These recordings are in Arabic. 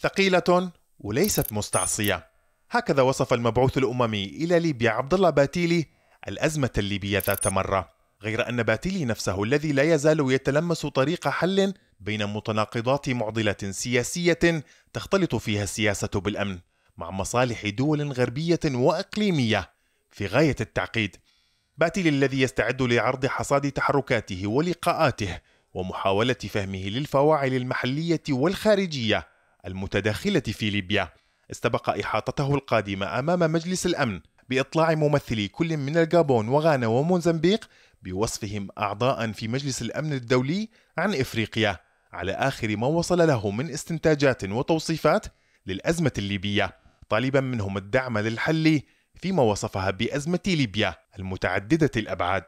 ثقيلة وليست مستعصية هكذا وصف المبعوث الأممي إلى ليبيا عبد الله باتيلي الأزمة الليبية ذات مرة غير أن باتيلي نفسه الذي لا يزال يتلمس طريق حل بين متناقضات معضلة سياسية تختلط فيها السياسة بالأمن مع مصالح دول غربية وإقليمية في غاية التعقيد باتيلي الذي يستعد لعرض حصاد تحركاته ولقاءاته ومحاولة فهمه للفواعل المحلية والخارجية المتداخلة في ليبيا استبق إحاطته القادمة أمام مجلس الأمن بإطلاع ممثلي كل من الجابون وغانا وموزمبيق بوصفهم أعضاء في مجلس الأمن الدولي عن إفريقيا على آخر ما وصل له من استنتاجات وتوصيفات للأزمة الليبية طالبا منهم الدعم للحل فيما وصفها بأزمة ليبيا المتعددة الأبعاد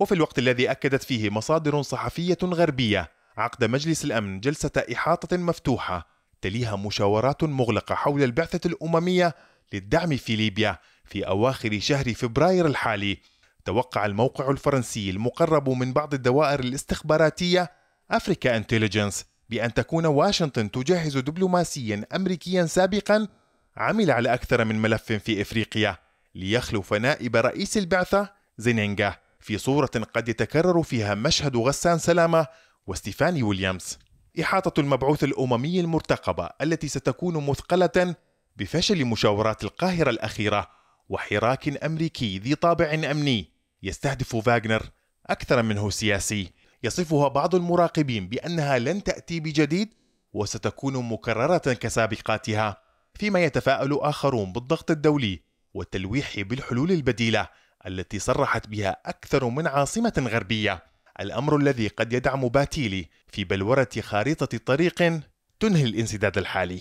وفي الوقت الذي أكدت فيه مصادر صحفية غربية عقد مجلس الأمن جلسة إحاطة مفتوحة تليها مشاورات مغلقة حول البعثة الأممية للدعم في ليبيا في أواخر شهر فبراير الحالي توقع الموقع الفرنسي المقرب من بعض الدوائر الاستخباراتية أفريكا انتليجنس بأن تكون واشنطن تجهز دبلوماسيا أمريكيا سابقا عمل على أكثر من ملف في إفريقيا ليخلف نائب رئيس البعثة زينينغا في صورة قد يتكرر فيها مشهد غسان سلامة وستيفاني ويليامز إحاطة المبعوث الأممي المرتقبة التي ستكون مثقلة بفشل مشاورات القاهرة الأخيرة وحراك أمريكي ذي طابع أمني يستهدف فاغنر أكثر منه سياسي يصفها بعض المراقبين بأنها لن تأتي بجديد وستكون مكررة كسابقاتها فيما يتفاءل آخرون بالضغط الدولي والتلويح بالحلول البديلة التي صرحت بها أكثر من عاصمة غربية الأمر الذي قد يدعم باتيلي في بلورة خارطة طريق تنهي الانسداد الحالي